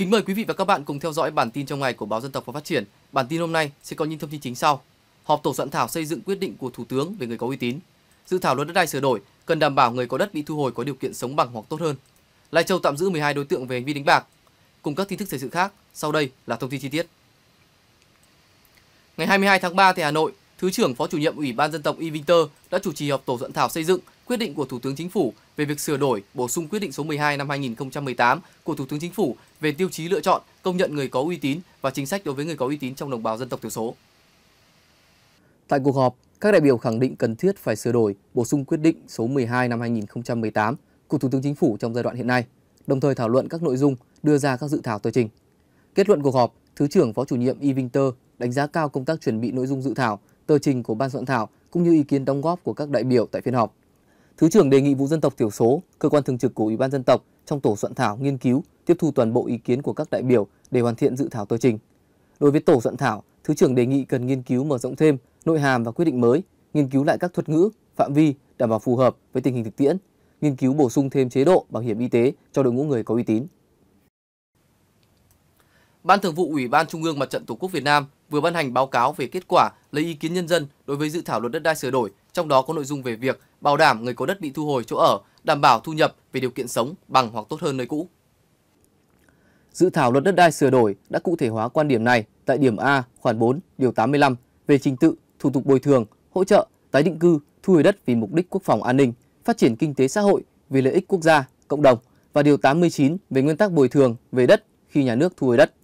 Kính mời quý vị và các bạn cùng theo dõi bản tin trong ngày của Báo Dân tộc và Phát triển. Bản tin hôm nay sẽ có những thông tin chính sau. Họp tổ soạn thảo xây dựng quyết định của Thủ tướng về người có uy tín. Dự thảo luật đất đai sửa đổi cần đảm bảo người có đất bị thu hồi có điều kiện sống bằng hoặc tốt hơn. Lai Châu tạm giữ 12 đối tượng về hành vi đánh bạc. Cùng các tin tức thời sự khác, sau đây là thông tin chi tiết. Ngày 22 tháng 3 tại Hà Nội, Thứ trưởng Phó Chủ nhiệm Ủy ban Dân tộc Y Vinh Tơ đã chủ trì họp tổ soạn thảo xây dựng quyết định của Thủ tướng Chính phủ về việc sửa đổi, bổ sung quyết định số 12 năm 2018 của Thủ tướng Chính phủ về tiêu chí lựa chọn, công nhận người có uy tín và chính sách đối với người có uy tín trong đồng bào dân tộc thiểu số. Tại cuộc họp, các đại biểu khẳng định cần thiết phải sửa đổi, bổ sung quyết định số 12 năm 2018 của Thủ tướng Chính phủ trong giai đoạn hiện nay, đồng thời thảo luận các nội dung, đưa ra các dự thảo tờ trình. Kết luận cuộc họp, Thứ trưởng Phó chủ nhiệm Y Winter đánh giá cao công tác chuẩn bị nội dung dự thảo, tờ trình của ban soạn thảo cũng như ý kiến đóng góp của các đại biểu tại phiên họp. Thứ trưởng đề nghị vụ dân tộc thiểu số, cơ quan thường trực của Ủy ban dân tộc trong tổ soạn thảo nghiên cứu tiếp thu toàn bộ ý kiến của các đại biểu để hoàn thiện dự thảo tờ trình. Đối với tổ soạn thảo, Thứ trưởng đề nghị cần nghiên cứu mở rộng thêm nội hàm và quyết định mới, nghiên cứu lại các thuật ngữ, phạm vi đảm bảo phù hợp với tình hình thực tiễn, nghiên cứu bổ sung thêm chế độ bảo hiểm y tế cho đội ngũ người có uy tín. Ban Thường vụ Ủy ban Trung ương Mặt trận Tổ quốc Việt Nam vừa ban hành báo cáo về kết quả lấy ý kiến nhân dân đối với dự thảo luật đất đai sửa đổi, trong đó có nội dung về việc bảo đảm người có đất bị thu hồi chỗ ở, đảm bảo thu nhập về điều kiện sống bằng hoặc tốt hơn nơi cũ. Dự thảo luật đất đai sửa đổi đã cụ thể hóa quan điểm này tại điểm A khoản 4 điều 85 về trình tự, thủ tục bồi thường, hỗ trợ, tái định cư, thu hồi đất vì mục đích quốc phòng an ninh, phát triển kinh tế xã hội vì lợi ích quốc gia, cộng đồng và điều 89 về nguyên tắc bồi thường về đất khi nhà nước thu hồi đất.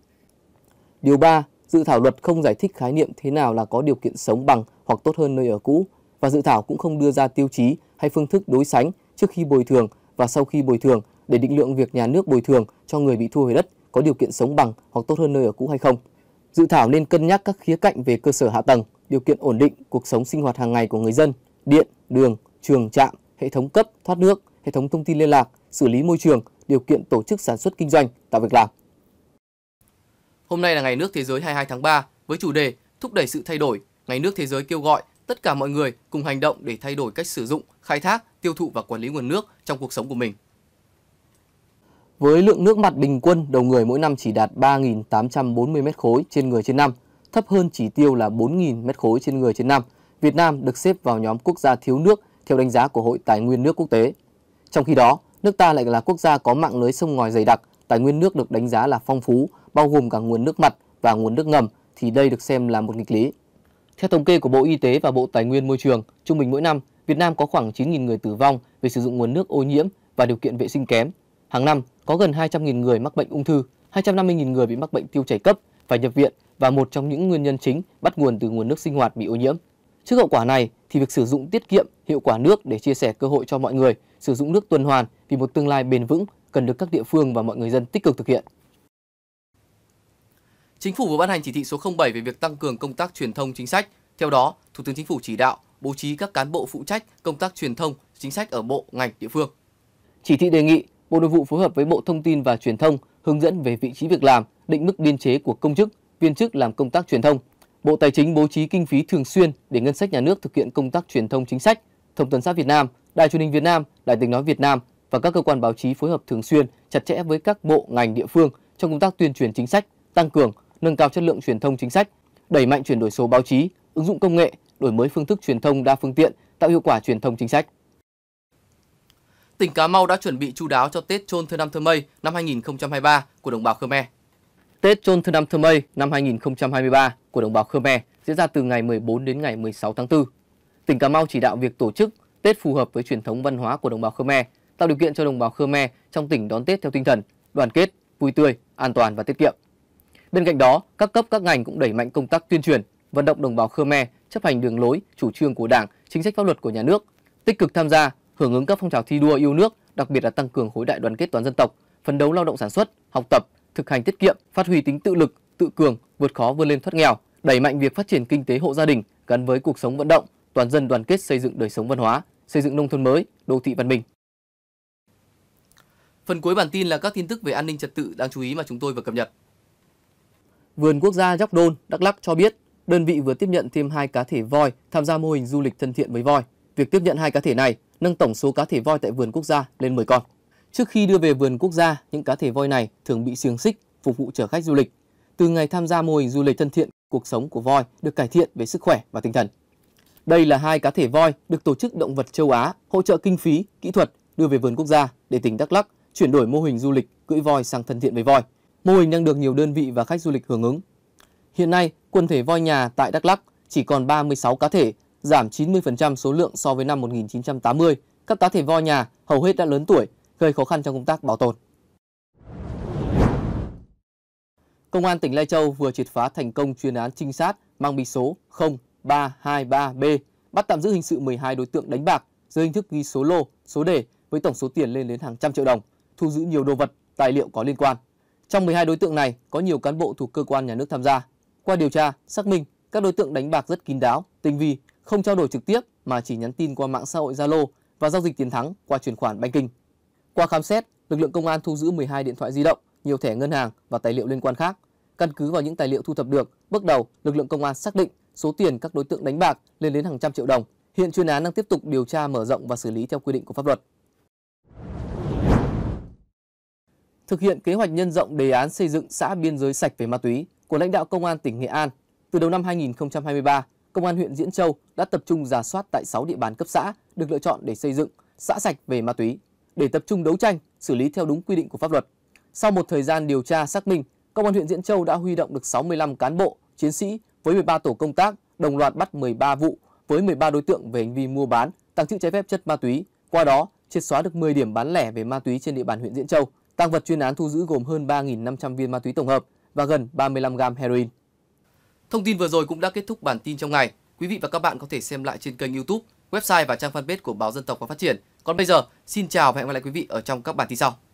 Điều 3, dự thảo luật không giải thích khái niệm thế nào là có điều kiện sống bằng hoặc tốt hơn nơi ở cũ và dự thảo cũng không đưa ra tiêu chí hay phương thức đối sánh trước khi bồi thường và sau khi bồi thường để định lượng việc nhà nước bồi thường cho người bị thu hồi đất có điều kiện sống bằng hoặc tốt hơn nơi ở cũ hay không. Dự thảo nên cân nhắc các khía cạnh về cơ sở hạ tầng, điều kiện ổn định cuộc sống sinh hoạt hàng ngày của người dân, điện, đường, trường trạm, hệ thống cấp, thoát nước, hệ thống thông tin liên lạc, xử lý môi trường, điều kiện tổ chức sản xuất kinh doanh, tạo việc làm. Hôm nay là ngày nước thế giới 22 tháng 3 với chủ đề Thúc đẩy sự thay đổi, ngày nước thế giới kêu gọi tất cả mọi người cùng hành động để thay đổi cách sử dụng, khai thác, tiêu thụ và quản lý nguồn nước trong cuộc sống của mình. Với lượng nước mặt bình quân đầu người mỗi năm chỉ đạt 3.840 mét khối trên người trên năm, thấp hơn chỉ tiêu là 4.000 mét khối trên người trên năm, Việt Nam được xếp vào nhóm quốc gia thiếu nước theo đánh giá của Hội Tài nguyên nước quốc tế. Trong khi đó, nước ta lại là quốc gia có mạng lưới sông ngòi dày đặc, tài nguyên nước được đánh giá là phong phú, bao gồm cả nguồn nước mặt và nguồn nước ngầm thì đây được xem là một nghịch lý. Theo thống kê của Bộ Y tế và Bộ Tài nguyên Môi trường, trung bình mỗi năm, Việt Nam có khoảng 9.000 người tử vong vì sử dụng nguồn nước ô nhiễm và điều kiện vệ sinh kém. Hàng năm có gần 200.000 người mắc bệnh ung thư, 250.000 người bị mắc bệnh tiêu chảy cấp phải nhập viện và một trong những nguyên nhân chính bắt nguồn từ nguồn nước sinh hoạt bị ô nhiễm. Trước hậu quả này thì việc sử dụng tiết kiệm, hiệu quả nước để chia sẻ cơ hội cho mọi người, sử dụng nước tuần hoàn vì một tương lai bền vững cần được các địa phương và mọi người dân tích cực thực hiện. Chính phủ vừa ban hành chỉ thị số 07 về việc tăng cường công tác truyền thông chính sách. Theo đó, Thủ tướng Chính phủ chỉ đạo bố trí các cán bộ phụ trách công tác truyền thông chính sách ở bộ ngành địa phương. Chỉ thị đề nghị Bộ Nội vụ phối hợp với Bộ Thông tin và Truyền thông hướng dẫn về vị trí việc làm, định mức biên chế của công chức, viên chức làm công tác truyền thông. Bộ Tài chính bố trí kinh phí thường xuyên để ngân sách nhà nước thực hiện công tác truyền thông chính sách. Thông tấn xã Việt Nam, Đài truyền hình Việt Nam, Đài tiếng nói Việt Nam và các cơ quan báo chí phối hợp thường xuyên, chặt chẽ với các bộ ngành địa phương trong công tác tuyên truyền chính sách, tăng cường nâng cao chất lượng truyền thông chính sách, đẩy mạnh chuyển đổi số báo chí, ứng dụng công nghệ, đổi mới phương thức truyền thông đa phương tiện, tạo hiệu quả truyền thông chính sách. Tỉnh Cà Mau đã chuẩn bị chu đáo cho Tết Chôn Thơ Năm Thơ Mây năm 2023 của đồng bào Khmer. Tết Chôn Thơ Năm Thơ Mây năm 2023 của đồng bào Khmer diễn ra từ ngày 14 đến ngày 16 tháng 4. Tỉnh Cà Mau chỉ đạo việc tổ chức Tết phù hợp với truyền thống văn hóa của đồng bào Khmer, tạo điều kiện cho đồng bào Khmer trong tỉnh đón Tết theo tinh thần đoàn kết, vui tươi, an toàn và tiết kiệm. Bên cạnh đó, các cấp các ngành cũng đẩy mạnh công tác tuyên truyền, vận động đồng bào Khmer chấp hành đường lối, chủ trương của Đảng, chính sách pháp luật của nhà nước, tích cực tham gia, hưởng ứng các phong trào thi đua yêu nước, đặc biệt là tăng cường khối đại đoàn kết toàn dân tộc, phấn đấu lao động sản xuất, học tập, thực hành tiết kiệm, phát huy tính tự lực, tự cường, vượt khó vươn lên thoát nghèo, đẩy mạnh việc phát triển kinh tế hộ gia đình gắn với cuộc sống vận động, toàn dân đoàn kết xây dựng đời sống văn hóa, xây dựng nông thôn mới, đô thị văn minh. Phần cuối bản tin là các tin tức về an ninh trật tự đáng chú ý mà chúng tôi vừa cập nhật. Vườn Quốc gia Gióc Đôn, Đắk Lắk cho biết đơn vị vừa tiếp nhận thêm hai cá thể voi tham gia mô hình du lịch thân thiện với voi. Việc tiếp nhận hai cá thể này nâng tổng số cá thể voi tại vườn quốc gia lên 10 con. Trước khi đưa về vườn quốc gia, những cá thể voi này thường bị xiềng xích phục vụ chở khách du lịch. Từ ngày tham gia mô hình du lịch thân thiện, cuộc sống của voi được cải thiện về sức khỏe và tinh thần. Đây là hai cá thể voi được tổ chức động vật châu Á hỗ trợ kinh phí, kỹ thuật đưa về vườn quốc gia để tỉnh Đắk Lắk chuyển đổi mô hình du lịch cưỡi voi sang thân thiện với voi. Mô hình đang được nhiều đơn vị và khách du lịch hưởng ứng. Hiện nay, quần thể voi nhà tại Đắk Lắk chỉ còn 36 cá thể, giảm 90% số lượng so với năm 1980. Các cá thể voi nhà hầu hết đã lớn tuổi, gây khó khăn trong công tác bảo tồn. Công an tỉnh Lai Châu vừa triệt phá thành công chuyên án trinh sát mang bí số 0323B, bắt tạm giữ hình sự 12 đối tượng đánh bạc dưới hình thức ghi số lô, số đề với tổng số tiền lên đến hàng trăm triệu đồng, thu giữ nhiều đồ vật, tài liệu có liên quan. Trong 12 đối tượng này có nhiều cán bộ thuộc cơ quan nhà nước tham gia. Qua điều tra, xác minh, các đối tượng đánh bạc rất kín đáo, tinh vi, không trao đổi trực tiếp mà chỉ nhắn tin qua mạng xã hội Zalo và giao dịch tiền thắng qua chuyển khoản banking. Qua khám xét, lực lượng công an thu giữ 12 điện thoại di động, nhiều thẻ ngân hàng và tài liệu liên quan khác. Căn cứ vào những tài liệu thu thập được, bước đầu lực lượng công an xác định số tiền các đối tượng đánh bạc lên đến hàng trăm triệu đồng. Hiện chuyên án đang tiếp tục điều tra mở rộng và xử lý theo quy định của pháp luật. thực hiện kế hoạch nhân rộng đề án xây dựng xã biên giới sạch về ma túy của lãnh đạo công an tỉnh Nghệ An, từ đầu năm 2023, công an huyện Diễn Châu đã tập trung giả soát tại 6 địa bàn cấp xã được lựa chọn để xây dựng xã sạch về ma túy để tập trung đấu tranh, xử lý theo đúng quy định của pháp luật. Sau một thời gian điều tra xác minh, công an huyện Diễn Châu đã huy động được 65 cán bộ, chiến sĩ với 13 tổ công tác, đồng loạt bắt 13 vụ với 13 đối tượng về hành vi mua bán, tàng trữ trái phép chất ma túy. Qua đó, triệt xóa được 10 điểm bán lẻ về ma túy trên địa bàn huyện Diễn Châu. Tăng vật chuyên án thu giữ gồm hơn 3.500 viên ma túy tổng hợp và gần 35 gam heroin. Thông tin vừa rồi cũng đã kết thúc bản tin trong ngày. Quý vị và các bạn có thể xem lại trên kênh YouTube, website và trang fanpage của Báo Dân Tộc và Phát Triển. Còn bây giờ, xin chào và hẹn gặp lại quý vị ở trong các bản tin sau.